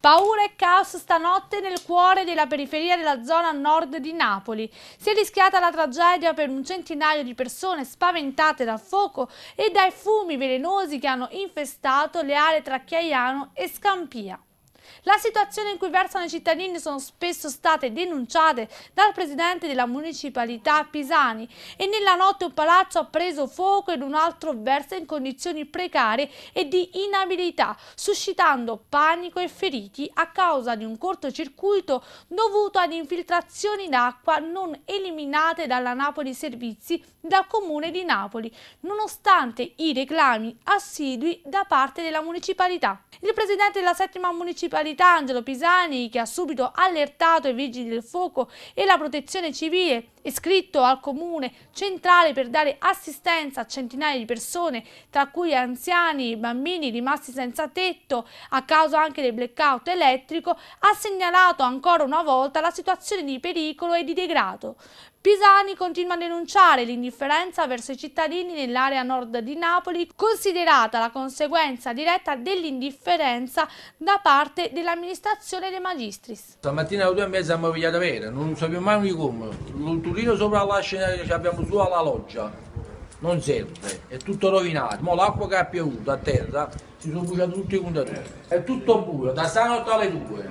Paura e caos stanotte nel cuore della periferia della zona nord di Napoli. Si è rischiata la tragedia per un centinaio di persone spaventate dal fuoco e dai fumi velenosi che hanno infestato le aree tra Chiaiano e Scampia. La situazione in cui versano i cittadini sono spesso state denunciate dal presidente della municipalità Pisani e nella notte un palazzo ha preso fuoco ed un altro versa in condizioni precarie e di inabilità, suscitando panico e feriti a causa di un cortocircuito dovuto ad infiltrazioni d'acqua non eliminate dalla Napoli Servizi dal Comune di Napoli, nonostante i reclami assidui da parte della municipalità. Il presidente della settima municipalità municipalità Angelo Pisani che ha subito allertato i vigili del fuoco e la protezione civile iscritto al comune centrale per dare assistenza a centinaia di persone tra cui anziani e bambini rimasti senza tetto a causa anche del blackout elettrico ha segnalato ancora una volta la situazione di pericolo e di degrado. Pisani continua a denunciare l'indifferenza verso i cittadini nell'area nord di Napoli, considerata la conseguenza diretta dell'indifferenza da parte dell'amministrazione dei magistris. Stamattina alle due e mezza abbiamo pigliato vera, non sappiamo mai come. L'ulturino sopra la scena che abbiamo su alla loggia non serve, è tutto rovinato. Ma l'acqua che ha piovuto a terra si sono bruciati tutti i contatori. È tutto buio, da stanotte alle due.